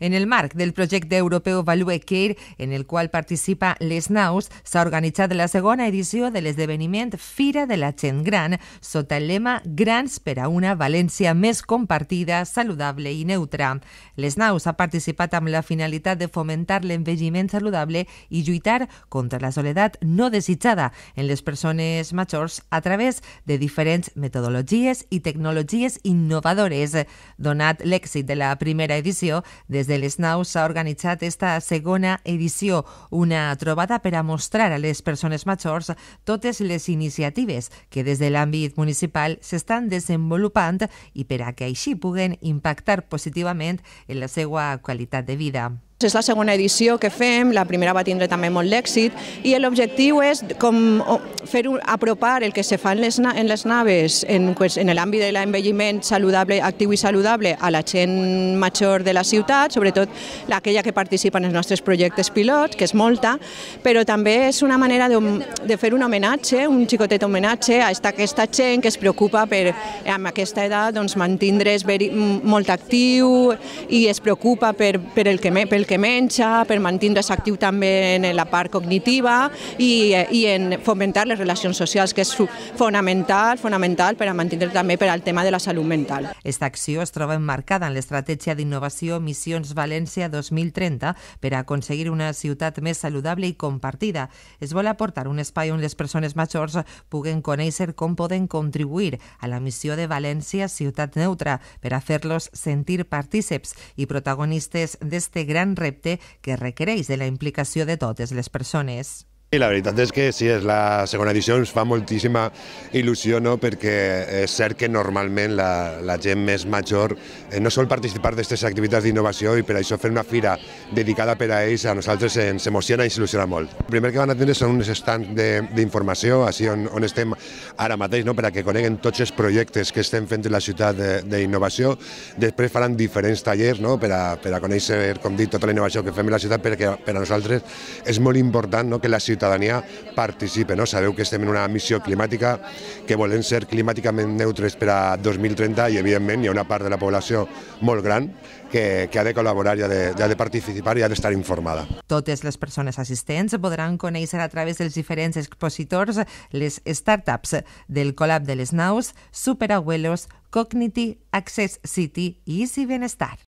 En el marc del projecte europeu Value Care, en el qual participa les naus, s'ha organitzat la segona edició de l'esdeveniment Fira de la Gent Gran, sota el lema Grans per a una València més compartida, saludable i neutra. Les naus ha participat amb la finalitat de fomentar l'envelliment saludable i lluitar contra la soledat no desitjada en les persones majors a través de diferents metodologies i tecnologies innovadores. Donat l'èxit de la primera edició, des de l'ESNAU s'ha organitzat esta segona edició, una trobada per a mostrar a les persones majors totes les iniciatives que des de l'àmbit municipal s'estan desenvolupant i per a que així puguen impactar positivament en la seva qualitat de vida. Doncs és la segona edició que fem, la primera va tindre també molt d'èxit i l'objectiu és com fer apropar el que se fa en les, en les naves en, pues, en l'àmbit de l'envelliment saludable, actiu i saludable a la gent major de la ciutat, sobretot aquella que participa en els nostres projectes pilots, que és molta, però també és una manera de, de fer un homenatge, un xicotet homenatge a esta, aquesta gent que es preocupa per, amb aquesta edat, doncs, mantindre's molt actiu i es preocupa per, per el que, pel que menja, per mantindre's actiu també en la part cognitiva i, eh, i en fomentar les relacions socials, que és fonamental, fonamental per a mantenir també per al tema de la salut mental. Esta acció es troba emmarcada en l'estratègia d'innovació Missions València 2030 per a aconseguir una ciutat més saludable i compartida. Es vol aportar un espai on les persones majors puguen conèixer com poden contribuir a la missió de València Ciutat Neutra per a fer-los sentir partíceps i protagonistes d'este gran repte que requereix de la implicació de totes les persones. I la veritat és que sí, és la segona edició, ens fa moltíssima il·lusió, no?, perquè és cert que normalment la, la gent més major eh, no sol participar d'aquestes activitats d'innovació i per això fer una fira dedicada per a ells a nosaltres ens emociona i ens il·lusiona molt. El primer que van a són uns estants d'informació, així on, on estem ara mateix, no?, per a que coneguen tots els projectes que estem fent en la ciutat d'innovació. Després faran diferents tallers, no?, per a, per a conèixer, com dic, tota la innovació que fem a la ciutat, perquè per a nosaltres és molt important no?, que la ciutat ciutadania participe. No? Sabeu que estem en una missió climàtica, que volem ser climàticament neutres per a 2030 i, evidentment, hi ha una part de la població molt gran que, que ha de col·laborar i ha de, i ha de participar i ha d'estar informada. Totes les persones assistents podran conèixer a través dels diferents expositors les startups del Col·lab de les Naus, Superabuelos, Cognity, Access City i Easy Benestar.